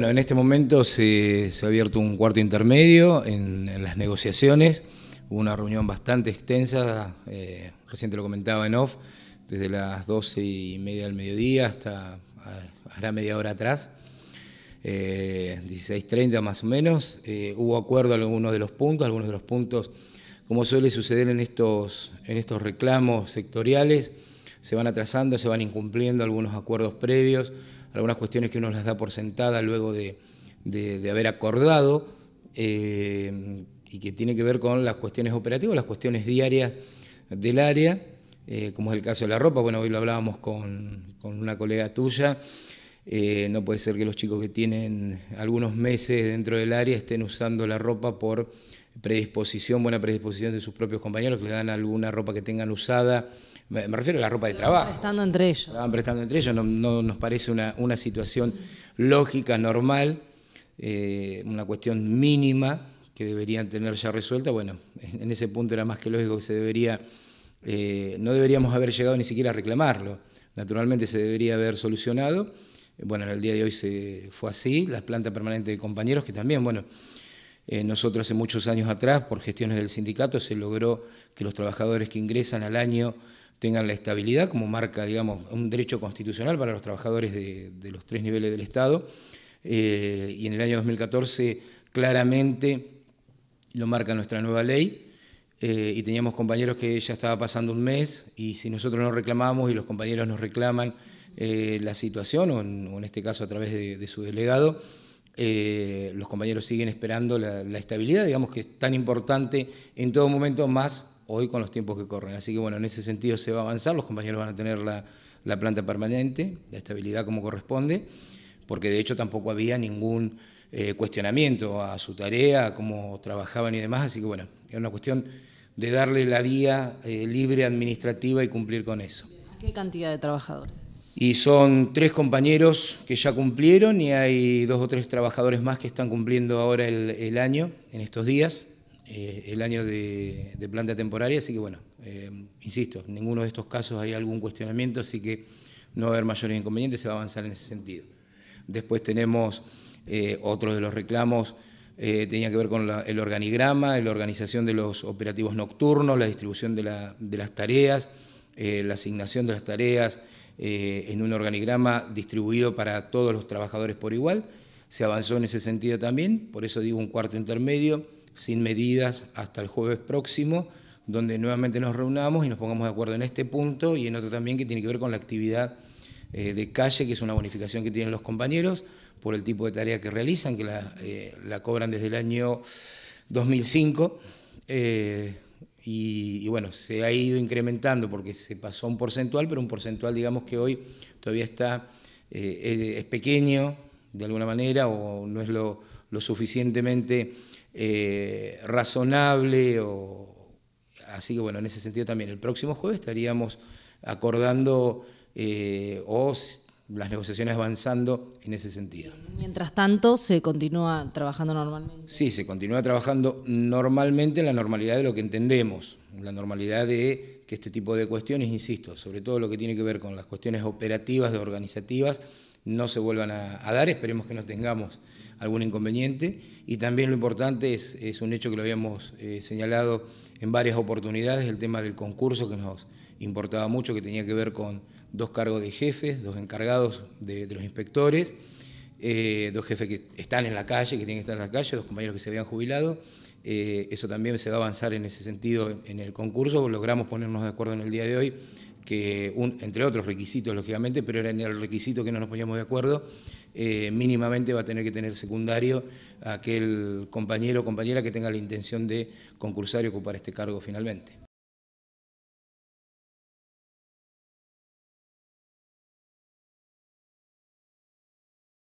Bueno, en este momento se, ha abierto un cuarto intermedio en, las negociaciones. Hubo una reunión bastante extensa, eh, recién te lo comentaba en off, desde las 12 y media del mediodía hasta hará media hora atrás, 16.30 eh, más o menos. Eh, hubo acuerdo en algunos de los puntos, algunos de los puntos, como suele suceder en estos, en estos reclamos sectoriales, se van atrasando, se van incumpliendo algunos acuerdos previos algunas cuestiones que uno las da por sentada luego de, haber acordado eh, y que tiene que ver con las cuestiones operativas, las cuestiones diarias del área, eh, como es el caso de la ropa. Bueno, hoy lo hablábamos con, una colega tuya. Eh, no puede ser que los chicos que tienen algunos meses dentro del área estén usando la ropa por predisposición, buena predisposición de sus propios compañeros, que le dan alguna ropa que tengan usada me, refiero a la ropa de trabajo. Estaban prestando entre ellos. Estaban prestando entre ellos, no, nos parece una, una, situación lógica, normal, eh, una cuestión mínima que deberían tener ya resuelta. Bueno, en ese punto era más que lógico que se debería, eh, no deberíamos haber llegado ni siquiera a reclamarlo. Naturalmente se debería haber solucionado. Bueno, en el día de hoy se fue así, las plantas permanentes de compañeros, que también, bueno, eh, nosotros hace muchos años atrás, por gestiones del sindicato, se logró que los trabajadores que ingresan al año tengan la estabilidad, como marca, digamos, un derecho constitucional para los trabajadores de, los tres niveles del Estado. Eh, y en el año 2014 claramente lo marca nuestra nueva ley. Eh, y teníamos compañeros que ya estaba pasando un mes y si nosotros no reclamamos y los compañeros nos reclaman eh, la situación, o en, este caso a través de, su delegado, los compañeros siguen esperando la, la, estabilidad, digamos que es tan importante en todo momento más hoy con los tiempos que corren. Así que bueno, en ese sentido se va a avanzar, los compañeros van a tener la, planta permanente, la estabilidad como corresponde, porque de hecho tampoco había ningún eh, cuestionamiento a su tarea, a cómo trabajaban y demás, así que bueno, era una cuestión de darle la vía eh, libre administrativa y cumplir con eso. qué cantidad de trabajadores? Y son tres compañeros que ya cumplieron y hay dos o tres trabajadores más que están cumpliendo ahora el año, en estos días. Eh, el año de, planta temporaria, así que bueno, eh, insisto, en ninguno de estos casos hay algún cuestionamiento, así que no va a haber mayores inconvenientes, se va a avanzar en ese sentido. Después tenemos eh, otro de los reclamos, tenía que ver con el organigrama, la organización de los operativos nocturnos, la distribución de las tareas, la asignación de las tareas en un organigrama distribuido para todos los trabajadores por igual. Se avanzó en ese sentido también, por eso digo un cuarto intermedio sin medidas hasta el jueves próximo, donde nuevamente nos reunamos y nos pongamos de acuerdo en este punto y en otro también que tiene que ver con la actividad eh, de calle, que es una bonificación que tienen los compañeros por el tipo de tarea que realizan, que la, eh, cobran desde el año 2005. Eh, y, bueno, se ha ido incrementando porque se pasó un porcentual, pero un porcentual digamos que hoy todavía está, es pequeño de alguna manera o no es lo suficientemente eh, razonable. O... Así que bueno, en ese sentido también, el próximo jueves estaríamos acordando eh, o las negociaciones avanzando en ese sentido. Mientras tanto, ¿se continúa trabajando normalmente? Sí, se continúa trabajando normalmente en la normalidad de lo que entendemos, la normalidad de que este tipo de cuestiones, insisto, sobre todo lo que tiene que ver con las cuestiones operativas, de organizativas, no se vuelvan a, dar, esperemos que no tengamos algún inconveniente. Y también lo importante es, es un hecho que lo habíamos eh, señalado en varias oportunidades, el tema del concurso que nos importaba mucho, que tenía que ver con dos cargos de jefes, dos encargados de, los inspectores, eh, dos jefes que están en la calle, que tienen que estar en la calle, dos compañeros que se habían jubilado. Eh, eso también se va a avanzar en ese sentido en el concurso, logramos ponernos de acuerdo en el día de hoy que un, entre otros requisitos, lógicamente, pero era el requisito que no nos poníamos de acuerdo, eh, mínimamente va a tener que tener secundario aquel compañero o compañera que tenga la intención de concursar y ocupar este cargo finalmente.